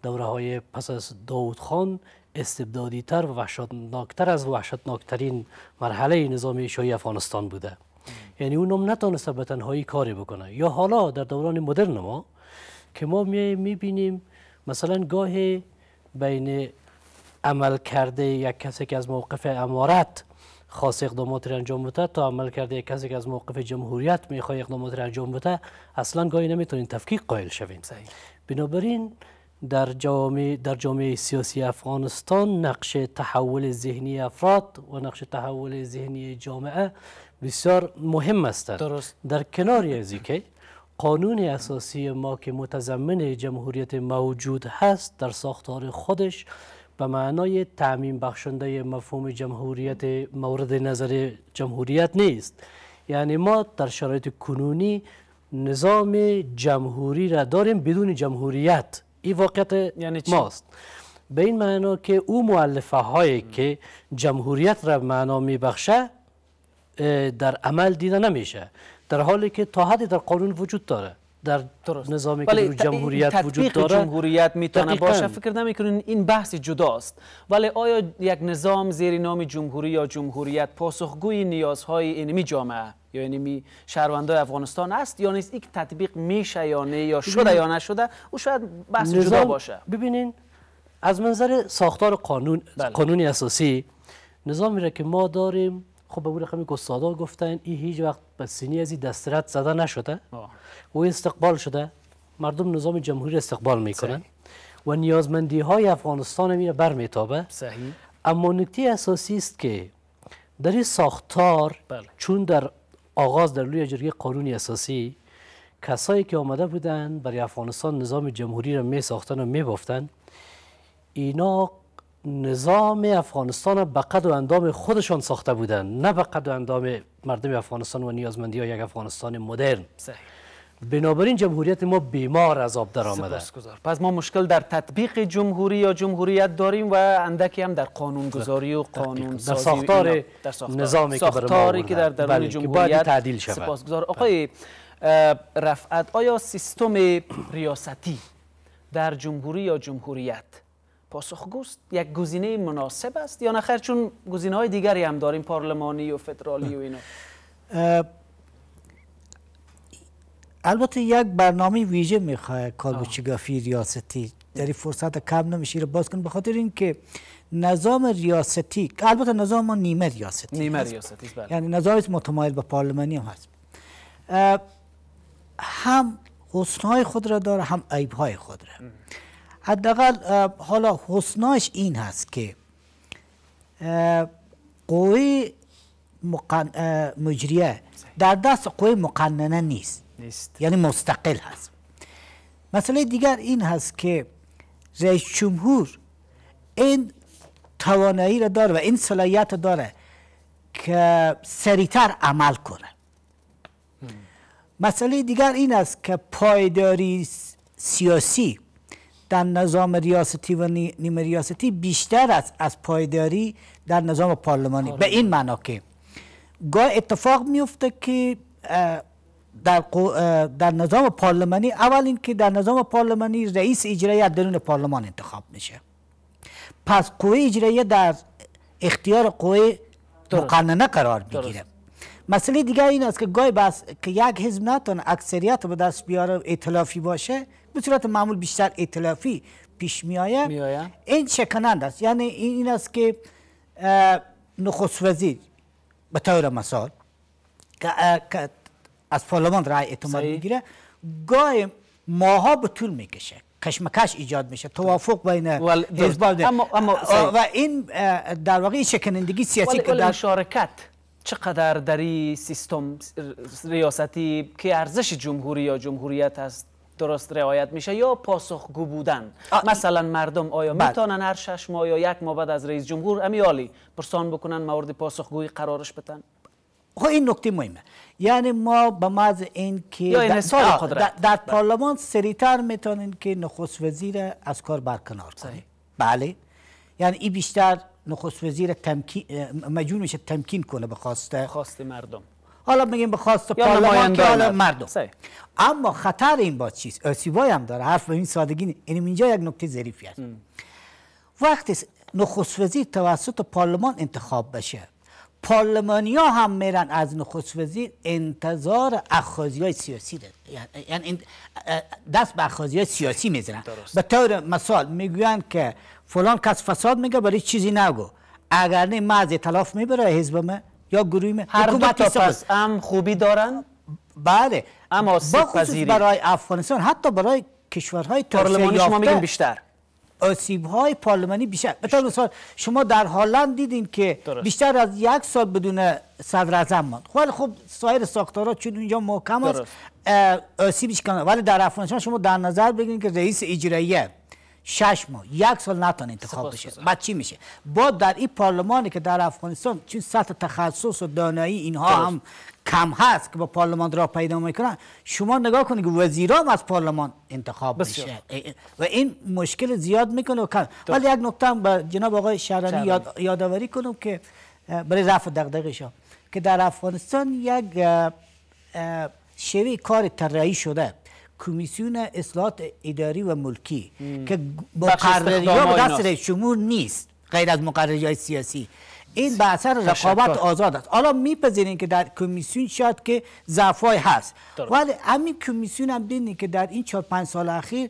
دوره های پس از داود خان استبدادی تر و وحشتناکتر از وحشتناکترین مرحله نظام شاهی افغانستان بوده یعنی اونم نتونسته به تنهایی کاری بکنه یا حالا در دوران مدرن ما که ما میبینیم مثلا گاهی بین عمل کرده یک کسی که از موقف امارت خاص اقدامات را انجام بده تا عمل کرده یک کسی که از موقف جمهوریت میخواه اقدامات را انجام بده اصلا گاهی نمیتونین تفکیک قائل شویم صحیح بنابراین در جامعه در جامعه سیاسی افغانستان نقش تحول ذهنی افراد و نقش تحول ذهنی جامعه بسیار مهم است در کنار از که قانون اساسی ما که متضمن جمهوریت موجود هست در ساختار خودش به معنای تعمین بخشنده مفهوم جمهوریت مورد نظر جمهوریت نیست یعنی ما در شرایط کنونی نظام جمهوری را داریم بدون جمهوریت این واقعیت یعنی ماست به این معنا که او معلفه هایی که جمهوریت را معنا میبخشه در عمل دیده نمیشه در حالی که تا حدی در قانون وجود داره در نظامی که جمهوریت وجود داره جمهوریت میتونه باشه فکر کنین این بحث جداست ولی آیا یک نظام زیر نام جمهوری یا جمهوریت پاسخگوی نیازهای اینمی جامعه یا اینمی شهروندای افغانستان است یا نیست یک تطبیق میشه یا نه یا شده یا نشده او شاید بحث جدا باشه ببینین از منظر ساختار قانون بله. قانونی اساسی نظامی را که ما داریم خب به اون رقمی که استادا گفتن این هیچ وقت به سینی از دسترت زده نشده و استقبال شده مردم نظام جمهوری استقبال میکنن و نیازمندی های افغانستان هم برمیتابه صحیح اما نکته اساسی است که در این ساختار بله. چون در آغاز در لوی جرگه قانون اساسی کسایی که آمده بودند برای افغانستان نظام جمهوری را می ساختن و می بافتن اینا نظام افغانستان به قد و اندام خودشان ساخته بودند نه به قد و اندام مردم افغانستان و نیازمندی های یک افغانستان مدرن صحیح. بنابراین جمهوریت ما بیمار از آب در آمده پس ما مشکل در تطبیق جمهوری یا جمهوریت داریم و اندکی هم در قانون گذاری و قانون در ساختار, نظامی که در درون بله، جمهوریت تعدیل شود سپاسگزار بله. آقای رفعت آیا سیستم ریاستی در جمهوری یا جمهوریت گوست یک گزینه مناسب است یا نخیر چون گزینه های دیگری هم داریم پارلمانی و فدرالی و اینا البته یک برنامه ویژه میخواه کالبوچگافی ریاستی در این فرصت کم نمیشه رو باز کن به خاطر اینکه نظام ریاستی البته نظام ما نیمه ریاستی نیمه ریاستی بله. یعنی نظام متمایل به پارلمانی هم هست هم حسنهای خود را داره هم عیبهای خود را حداقل حالا حسناش این هست که مقن مجریه در دست قوی مقننه نیست. یعنی مستقل هست مسئله دیگر این هست که رئیس جمهور این توانایی را داره و این صلاحیت را داره که سریتر عمل کنه مسئله دیگر این است که پایداری سیاسی در نظام ریاستی و نیمه ریاستی بیشتر از, از پایداری در نظام پارلمانی به این معنا که گاه اتفاق میفته که در, در نظام پارلمانی اول اینکه در نظام پارلمانی رئیس اجرایی از درون پارلمان انتخاب میشه پس قوه اجرایی در اختیار قوه مقننه قرار میگیره مسئله دیگه این است که گای بس که یک حزب نتونه اکثریت به دست بیاره اطلافی باشه به صورت معمول بیشتر اطلافی پیش می این شکنند است یعنی این است که نخست وزیر به طور مثال که از پارلمان رای اعتماد میگیره گاه ماها به طول میکشه کشمکش ایجاد میشه توافق بین حزب اما, اما و این در واقع شکنندگی سیاسی که در شارکت چقدر در این سیستم ریاستی که ارزش جمهوری یا جمهوریت است درست رعایت میشه یا پاسخگو بودن مثلا مردم آیا بله. میتونن هر شش ماه یا یک ماه بعد از رئیس جمهور امیالی پرسان بکنن مورد پاسخگویی قرارش بدن خب این نکته مهمه یعنی ما به مز این که در, بله. پارلمان سریتر میتونن که نخست وزیر از کار برکنار کنه بله یعنی این بیشتر نخست وزیر تمکین مجبور میشه تمکین کنه به خواسته خواست مردم حالا میگیم به خواست پارلمان که حالا مردم اما خطر این با چیست آسیبای هم داره حرف به این سادگی نیست اینجا یک نکته ظریفی است وقتی نخست توسط پارلمان انتخاب بشه پارلمانی ها هم میرن از نخست وزیر انتظار اخوازی های سیاسی ده. یعنی, یعنی دست به اخوازی های سیاسی میزنن به طور مثال میگوین که فلان کس فساد میگه برای چیزی نگو اگر نه من از تلاف میبره یا هر دو تا پس هم خوبی دارن بله اما پذیری برای افغانستان حتی برای کشورهای پارلمانی شما میگن بیشتر آسیب های پارلمانی بیشتر مثلا شما در هلند دیدین که بیشتر از یک سال بدون صدر اعظم ماند خب سایر ساختارها چون اونجا محکم است آسیبش کنه ولی در افغانستان شما در نظر بگیرید که رئیس اجراییه شش ماه یک سال نتونه انتخاب بشه بعد چی میشه با در این پارلمانی که در افغانستان چون سطح تخصص و دانایی اینها هم کم هست که با پارلمان را پیدا میکنن شما نگاه کنید که هم از پارلمان انتخاب میشه و این مشکل زیاد میکنه و کم ولی یک نکته هم به جناب آقای شهرانی یادآوری کنم که برای رفع دغدغه که در افغانستان یک شوی کار طراحی شده کمیسیون اصلاحات اداری و ملکی که مقرری ها دست جمهور نیست غیر از مقرری های سیاسی این به اثر رقابت آزاد است حالا میپذیرین که در کمیسیون شاید که ضعفای هست ولی همین کمیسیون هم دیدین که در این چهار پنج سال اخیر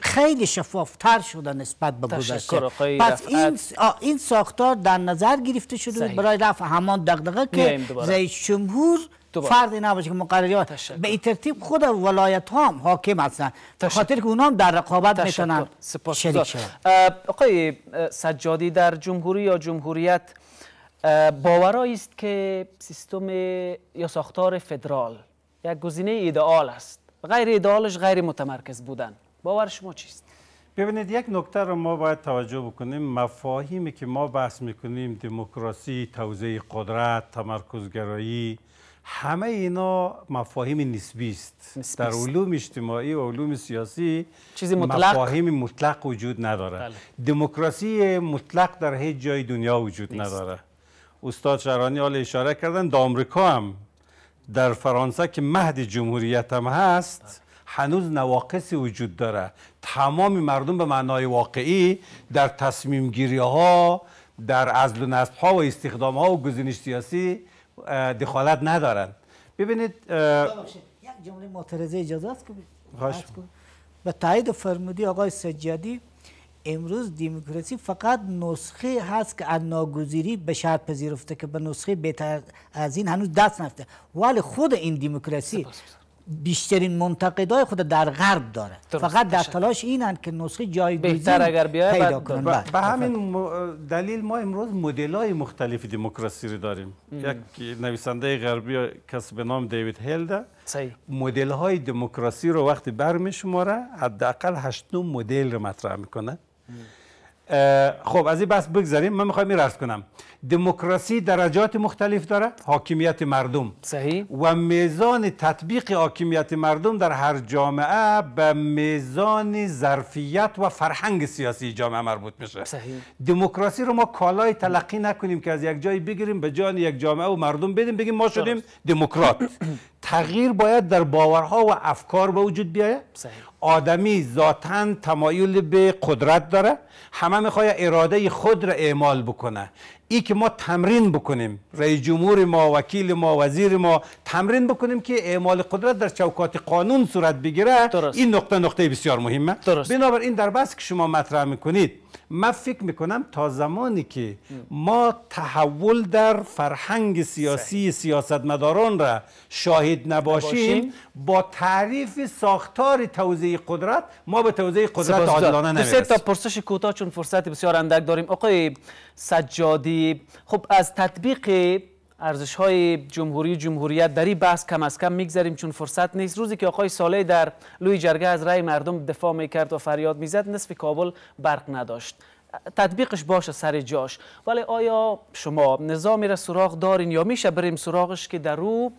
خیلی شفافتر شده نسبت به گذشته پس این این ساختار در نظر گرفته شده برای رفع همان دقدقه که رئیس جمهور فردی نباشه که به این ترتیب خود ولایت ها هم حاکم هستن خاطر که اونا هم در رقابت میتونن شریک آقای سجادی در جمهوری یا جمهوریت باورایی است که سیستم یا ساختار فدرال یک گزینه ایدئال است غیر ایدئالش غیر متمرکز بودن باور شما چیست ببینید یک نکته رو ما باید توجه بکنیم مفاهیمی که ما بحث میکنیم دموکراسی توزیع قدرت تمرکزگرایی همه اینا مفاهیم نسبی است در علوم اجتماعی و علوم سیاسی چیزی مطلق مفاهیم مطلق وجود نداره بله. دموکراسی مطلق در هیچ جای دنیا وجود نداره استاد شهرانی حال اشاره کردن در آمریکا هم در فرانسه که مهد جمهوریت هم هست هنوز نواقصی وجود داره تمام مردم به معنای واقعی در تصمیم گیری ها در ازل و نصب ها و استخدام ها و گزینش سیاسی دخالت ندارن ببینید یک جمله معترضه اجازه است که به تایید فرمودی آقای سجادی امروز دموکراسی فقط نسخه هست که از ناگزیری به شرط پذیرفته که به نسخه بهتر از این هنوز دست نفته ولی خود این دموکراسی بیشترین منتقدای خود در غرب داره فقط در تلاش اینن که نسخه جای بهتر اگر بیاد پیدا کنن بله. به همین دلیل ما امروز مدلای مختلف دموکراسی رو داریم یک نویسنده غربی کس به نام دیوید هیلدا مدل های دموکراسی رو وقتی برمی شماره حداقل هشت مدل رو مطرح میکنه خب از این بس بگذاریم من میخوایم این کنم دموکراسی درجات مختلف داره حاکمیت مردم صحیح و میزان تطبیق حاکمیت مردم در هر جامعه به میزان ظرفیت و فرهنگ سیاسی جامعه مربوط میشه صحیح دموکراسی رو ما کالای تلقی نکنیم که از یک جایی بگیریم به جان یک جامعه و مردم بدیم بگیم ما شدیم دموکرات تغییر باید در باورها و افکار به وجود بیاید آدمی ذاتا تمایل به قدرت داره همه میخوای اراده خود را اعمال بکنه ای که ما تمرین بکنیم رئیس جمهور ما وکیل ما وزیر ما تمرین بکنیم که اعمال قدرت در چوکات قانون صورت بگیره درست. این نقطه نقطه بسیار مهمه درست. بنابراین در بس که شما مطرح میکنید من فکر میکنم تا زمانی که ما تحول در فرهنگ سیاسی سیاستمداران را شاهد نباشیم با تعریف ساختار توزیع قدرت ما به توزیع قدرت عادلانه نمیرسیم تا پرسش کوتاه چون فرصت بسیار اندک داریم آقای سجادی خب از تطبیق ارزش های جمهوری جمهوریت در این بحث کم از کم میگذریم چون فرصت نیست روزی که آقای سالی در لوی جرگه از رای مردم دفاع میکرد و فریاد میزد نصف کابل برق نداشت تطبیقش باشه سر جاش ولی آیا شما نظامی را سراغ دارین یا میشه بریم سراغش که در او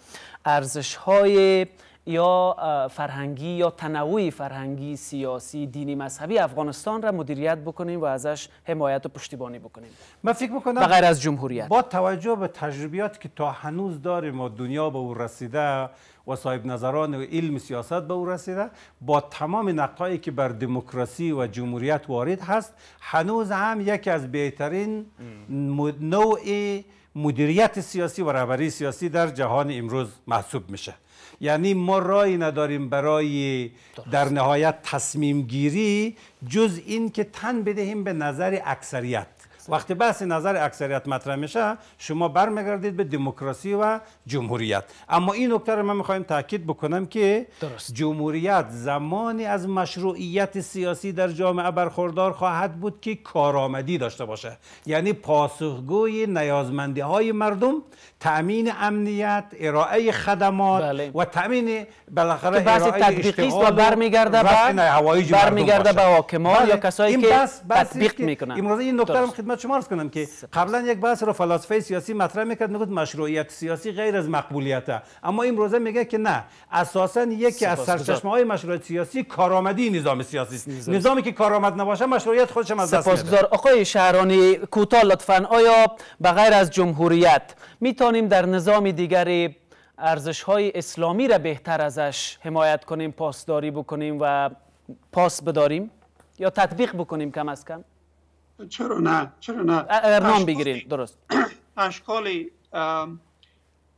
ارزش های یا فرهنگی یا تنوع فرهنگی سیاسی دینی مذهبی افغانستان را مدیریت بکنیم و ازش حمایت و پشتیبانی بکنیم من فکر میکنم غیر از جمهوریت با توجه به تجربیات که تا هنوز داریم و دنیا به او رسیده و صاحب نظران و علم سیاست به او رسیده با تمام نقایی که بر دموکراسی و جمهوریت وارد هست هنوز هم یکی از بهترین نوع مدیریت سیاسی و رهبری سیاسی در جهان امروز محسوب میشه یعنی ما رای نداریم برای در نهایت تصمیم گیری جز این که تن بدهیم به نظر اکثریت وقتی بحث نظر اکثریت مطرح میشه شما برمیگردید به دموکراسی و جمهوریت اما این نکته رو من میخوایم تاکید بکنم که جمهوریت زمانی از مشروعیت سیاسی در جامعه برخوردار خواهد بود که کارآمدی داشته باشه یعنی پاسخگوی نیازمندی های مردم تامین امنیت ارائه خدمات بله. و تامین بالاخره بحث تطبیقی و برمیگرده به برمیگرده به حاکمان بله. یا کسایی که تطبیق میکنن این نکته خدمت خدمت شما کنم که قبلا یک بحث رو فلسفه سیاسی مطرح میکرد میگفت مشروعیت سیاسی غیر از مقبولیت اما امروزه میگه که نه اساسا یکی از سرچشمه های مشروعیت سیاسی کارآمدی نظام سیاسی است نظامی که کارآمد نباشه مشروعیت خودش از دست میده آقای شهرانی کوتا لطفا آیا به غیر از جمهوریت میتونیم در نظام دیگری ارزش های اسلامی را بهتر ازش حمایت کنیم پاسداری بکنیم و پاس بداریم یا تطبیق بکنیم کم از چرا نه چرا نه نام بگیرید درست اشکال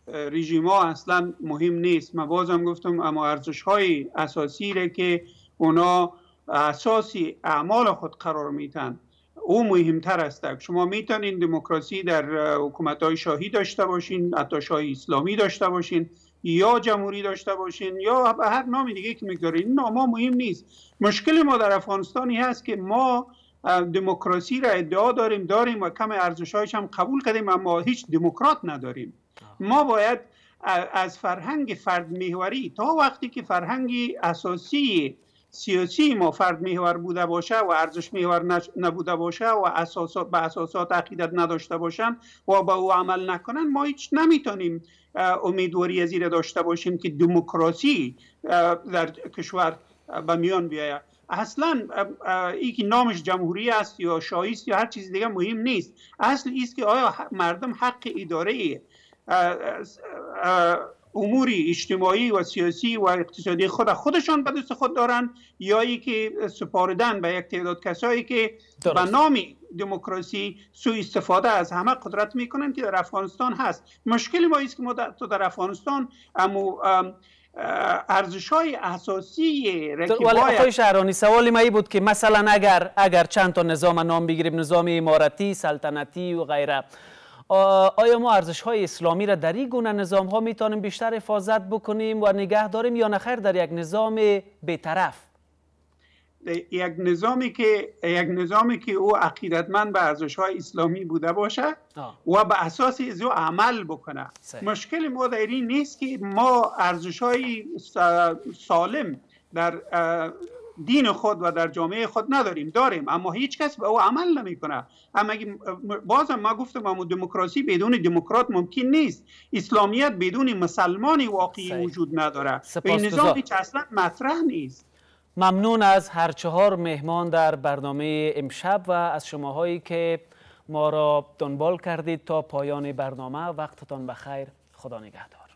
رژیما اصلا مهم نیست من بازم گفتم اما ارزش های اساسی ره که اونا اساسی اعمال خود قرار میتن او مهمتر است شما میتونین دموکراسی در حکومت های شاهی داشته باشین حتی شاهی اسلامی داشته باشین یا جمهوری داشته باشین یا هر نام دیگه که میگذارین این نام مهم نیست مشکل ما در افغانستانی هست که ما دموکراسی را ادعا داریم داریم و کم ارزشهایش هم قبول کردیم اما هیچ دموکرات نداریم ما باید از فرهنگ فرد محوری تا وقتی که فرهنگی اساسی سیاسی ما فرد بوده باشه و ارزش محور نبوده باشه و اساسات به اساسات عقیدت نداشته باشن و به او عمل نکنن ما هیچ نمیتونیم امیدواری از داشته باشیم که دموکراسی در کشور به میان بیاید اصلا ای که نامش جمهوری است یا شایست یا هر چیز دیگه مهم نیست اصل است که آیا مردم حق اداره ای اموری اجتماعی و سیاسی و اقتصادی خود خودشان به دست خود دارن یا ای که سپاردن به یک تعداد کسایی که به نام دموکراسی سوء استفاده از همه قدرت میکنن که در افغانستان هست مشکل ما است که ما در, در افغانستان اما ارزش های اساسی ولی آقای شهرانی سوال ما بود که مثلا اگر اگر چند تا نظام نام بگیریم نظام اماراتی سلطنتی و غیره آیا ما ارزش های اسلامی را در این گونه نظام ها میتونیم بیشتر حفاظت بکنیم و نگه داریم یا نخیر در یک نظام بی‌طرف؟ یک نظامی که یک نظامی که او عقیدتمند به ارزش های اسلامی بوده باشه و به اساس از او عمل بکنه مشکل ما در این نیست که ما ارزش های سالم در دین خود و در جامعه خود نداریم داریم اما هیچ کس به او عمل نمیکنه اما بازم ما گفتم ما دموکراسی بدون دموکرات ممکن نیست اسلامیت بدون مسلمان واقعی وجود نداره به نظامی که اصلا مطرح نیست ممنون از هر چهار مهمان در برنامه امشب و از شماهایی که ما را دنبال کردید تا پایان برنامه وقتتان بخیر خدا نگهدار